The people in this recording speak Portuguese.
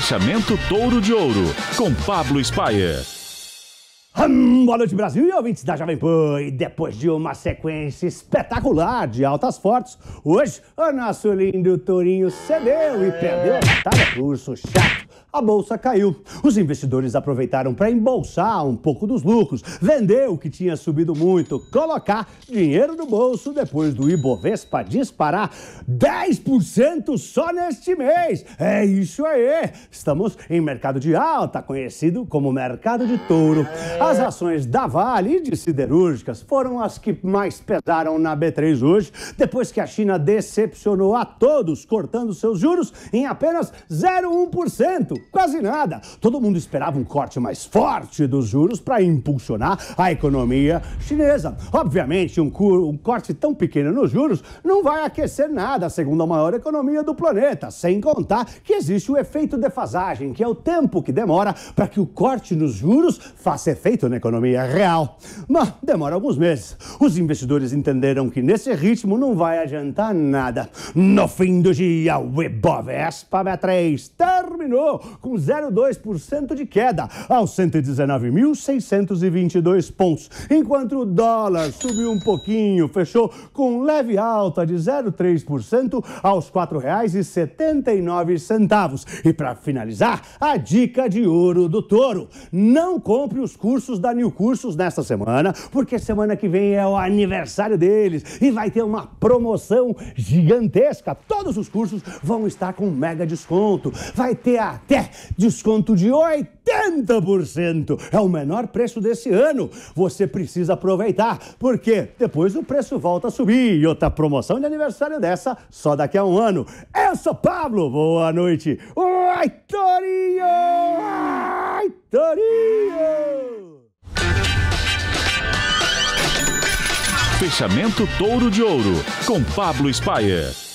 Fechamento Touro de Ouro, com Pablo Spaia. Hum, boa noite, Brasil e ouvintes da Jovem Pan. E depois de uma sequência espetacular de altas fotos, hoje o nosso lindo tourinho cedeu e perdeu a batalha pro chato a bolsa caiu. Os investidores aproveitaram para embolsar um pouco dos lucros, vender o que tinha subido muito, colocar dinheiro no bolso depois do Ibovespa disparar 10% só neste mês. É isso aí! Estamos em mercado de alta, conhecido como mercado de touro. As ações da Vale e de siderúrgicas foram as que mais pesaram na B3 hoje, depois que a China decepcionou a todos, cortando seus juros em apenas 0,1% quase nada. Todo mundo esperava um corte mais forte dos juros para impulsionar a economia chinesa. Obviamente, um, um corte tão pequeno nos juros não vai aquecer nada, segundo a maior economia do planeta, sem contar que existe o efeito defasagem, que é o tempo que demora para que o corte nos juros faça efeito na economia real. Mas demora alguns meses. Os investidores entenderam que nesse ritmo não vai adiantar nada. No fim do dia, o Ibovespa 3 terminou com 0,2% de queda, aos 119.622 pontos, enquanto o dólar subiu um pouquinho, fechou com leve alta de 0,3% aos R$ 4,79. E para finalizar, a dica de ouro do touro: não compre os cursos da New Cursos nesta semana, porque semana que vem é o aniversário deles e vai ter uma promoção gigantesca. Todos os cursos vão estar com mega desconto. Vai ter até desconto de 80%. É o menor preço desse ano. Você precisa aproveitar, porque depois o preço volta a subir. E outra promoção de aniversário dessa só daqui a um ano. Eu sou Pablo, boa noite. Oi, Torinho! Oi, Torinho! Fechamento Touro de Ouro, com Pablo Spayer.